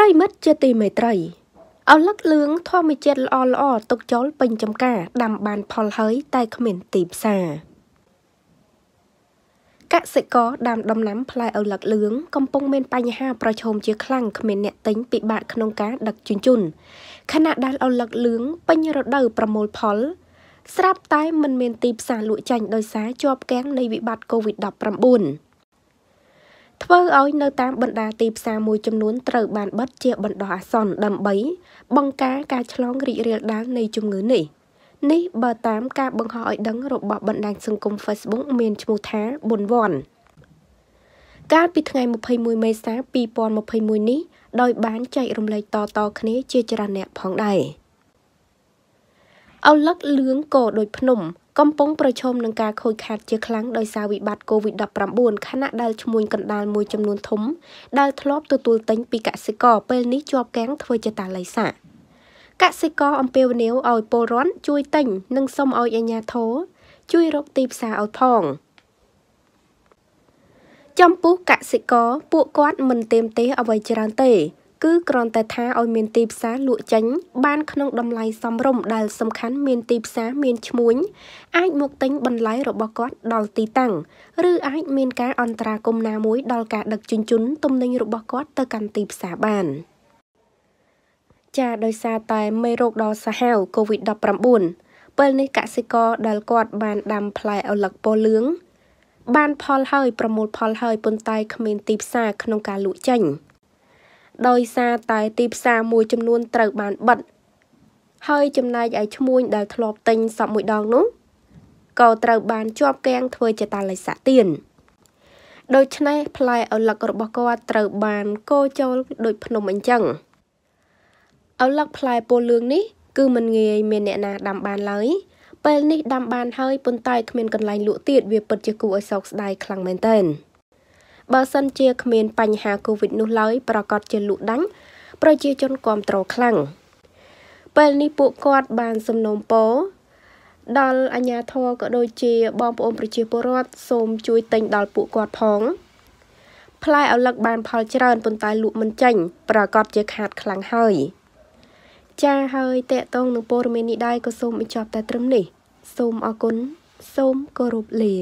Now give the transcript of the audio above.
ប្រិមិត្តជាទីមេត្រីអលឹកលឿងធម្មជាតិល្អល្អទុកចូលពេញចំការដាំបានផលហើយតែគ្មានទីផ្សារកសិករដាំដំណាំផ្លែអលឹកលឿងកំពុងមានបញ្ហាប្រឈមជាខ្លាំងគ្មានអ្នកទិញពិបាកក្នុងការដឹកជញ្ជូនខណៈដែលអលឹកលឿងពេញរដូវប្រមូលផល ស្រាប់តែមិនមានទីផ្សារលក់ចេញដោយសារជាប់គាំងនៃវិបត្តិ COVID-19 ធ្វើឲ្យនៅតាមបណ្ដាទីផ្សារមួយចំនួនត្រូវ បានបិទជាបណ្ដោះអាសន្នដើម្បីបង្ការការឆ្លងរីករាលដាលនៃជំងឺនេះ នេះបើតាម ការបង្ហោះឲ្យដឹង របស់បណ្ដាញសង្គម Facebook មានឈ្មោះថាប៊ុនវ៉ាន់កាលពីថ្ងៃ21មេសា2021នេះដោយ បានចែករំលែកតៗគ្នាជាច្រើនអ្នកផងដែរ។ឪឡឹកលឿងក៏ដោយភ្នំ កំពុងប្រឈមនឹងការខូចខាតជាខ្លាំងដោយសារវិបត្តិ COVID-19 ខណៈដែលឈ្មួញកណ្ដាលមួយចំនួនធំដែលធ្លាប់ទទួលទិញពីកសិករពេលនេះជាប់កាំងធ្វើជាតាល័យសាកសិករអំពាវនាវឲ្យពលរដ្ឋជួយទិញនិងសុំឲ្យអាជ្ញាធរជួយរកទីផ្សារឲ្យផងចំពោះកសិករពួកគាត់ មិនเต็มទេ អ្វីច្រើនទេគឺគ្រាន់តែថាឲ្យមានទីផ្សារលក់ចេញបានក្នុងតម្លៃសមរម្យដែលសំខាន់មានទីផ្សារមានឈ្មួញអាចមកទិញបន្លែរបស់គាត់ដល់ទីតាំងឬអាចមានការអន្តរាគមន៍ណាមួយដល់ការដឹកជញ្ជូនទំនិញរបស់គាត់ ទៅកាន់ទីផ្សារបានចាដោយសារតែមេរោគដ៏សាហាវ COVID-19 ពេលនេះកសិករដែលគាត់បានដាំផ្លែឪឡឹកពណ៌លឿងបាន ផលហើយប្រមូលផលហើយប៉ុន្តែគ្មានទីផ្សារក្នុងការលក់ចេញ។ដោយសារតែទីផ្សារមួយចំនួនត្រូវបានបិទហើយចំណែកឯឈ្មួញដែលធ្លាប់ទិញសពមួយដងនោះក៏ត្រូវបានជាប់គាំងធ្វើជាតាលិស័កទៀនដូច្នេះផ្លែឪឡឹករបស់គាត់ត្រូវបានកោចូលដោយភ្នំអញ្ចឹងឪឡឹកផ្លែពោលឿងនេះគឺមិនងាយមានអ្នកណាដាំបានឡើយពេលនេះដាំបានហើយប៉ុន្តែគ្មានកន្លែងលក់ទៀតវាពិតជាគួរឲ្យសោកស្ដាយខ្លាំងមែនទែន។បើសិនជាគ្មានបញ្ហាកូវីដនោះឡើយប្រកាសជាលក់ដាញ់ប្រជាជនគ្រប់គ្រងខ្លាំងពេលនេះពួកគាត់បានសំណូមពរដល់អាជ្ញាធរក៏ដូចជាបងប្អូនប្រជាពលរដ្ឋសូមជួយទិញដល់ពួកគាត់ផង ផ្លែឪឡឹកបានផលច្រើនប៉ុន្តែលក់មិនចេញប្រកាសជាខាតខ្លាំងហើយចាហើយតេតងនឹងព័ត៌មាននេះដែរក៏សូមបញ្ចប់តែត្រឹមនេះសូមអរគុណសូមគោរពលា